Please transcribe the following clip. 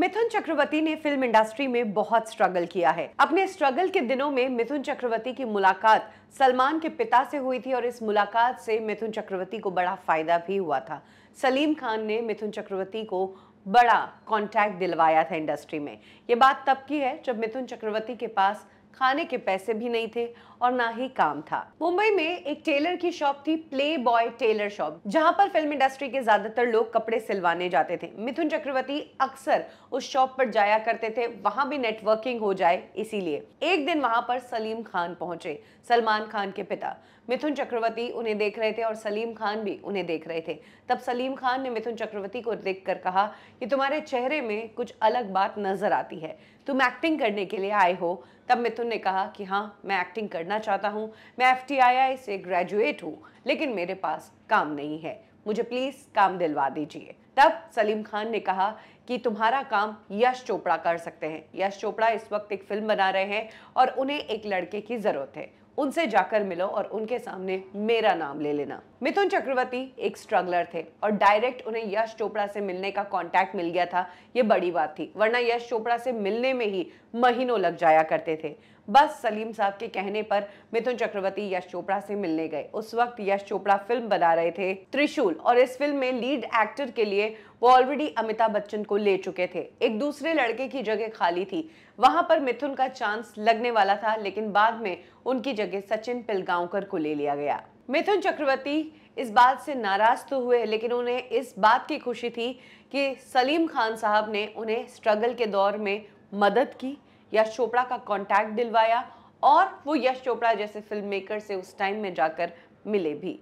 मिथुन चक्रवर्ती ने film industry में बहुत स्ट्रगल किया है अपने स्ट्रगल के दिनों में मिथुन चक्रवर्ती की मुलाकात सलमान के पिता से हुई थी और इस मुलाकात से मिथुन चक्रवर्ती को बड़ा फायदा भी हुआ था सलीम खान ने मिथुन चक्रवर्ती को बड़ा कांटेक्ट दिलवाया था इंडस्ट्री में ये बात तब की है जब मिथुन चक्रवर्ती के पास खाने के पैसे भी नहीं थे और ना ही काम था मुंबई में एक टेलर की शॉप थी प्ले बॉय टेलर शॉप जहां पर फिल्म इंडस्ट्री के ज्यादातर लोग कपड़े सिलवाने जाते थे मिथुन चक्रवर्ती अक्सर उस शॉप पर जाया करते थे वहां भी नेटवर्किंग हो जाए इसीलिए एक दिन वहां पर सलीम खान पहुंचे सलमान खान के पिता मिथुन चक्रवर्ती उन्हें देख रहे थे और सलीम खान भी उन्हें देख रहे थे तब सलीम खान ने मिथुन चक्रवर्ती को देख कहा कि तुम्हारे चेहरे में कुछ अलग बात नजर आती है तुम एक्टिंग करने के लिए आए हो तब मिथुन ने कहा कि हाँ मैं एक्टिंग करना चाहता हूँ मैं एफ से ग्रेजुएट हूँ लेकिन मेरे पास काम नहीं है मुझे प्लीज़ काम दिलवा दीजिए तब सलीम खान ने कहा कि तुम्हारा काम यश चोपड़ा कर सकते हैं यश चोपड़ा इस वक्त एक फिल्म बना रहे हैं और उन्हें एक लड़के की ज़रूरत है उनसे जाकर मिलो और उनके सामने मेरा नाम ले लेना मिथुन चक्रवर्ती एक स्ट्रगलर थे और डायरेक्ट उन्हें यश चोपड़ा से मिलने का कांटेक्ट मिल गया था ये बड़ी बात थी वरना यश चोपड़ा से मिलने में ही महीनों लग जाया करते थे बस सलीम साहब के कहने पर मिथुन चक्रवर्ती यश चोपड़ा से मिलने गए उस वक्त यश चोपड़ा फिल्म बना रहे थे त्रिशूल और इस फिल्म में लीड एक्टर के लिए वो ऑलरेडी अमिताभ बच्चन को ले चुके थे एक दूसरे लड़के की जगह खाली थी वहां पर मिथुन का चांस लगने वाला था लेकिन बाद में उनकी जगह सचिन पिलगांवकर को ले लिया गया मिथुन चक्रवर्ती इस बात से नाराज तो हुए लेकिन उन्हें इस बात की खुशी थी कि सलीम खान साहब ने उन्हें स्ट्रगल के दौर में मदद की यश चोपड़ा का कॉन्टैक्ट दिलवाया और वो यश चोपड़ा जैसे फिल्म मेकर से उस टाइम में जाकर मिले भी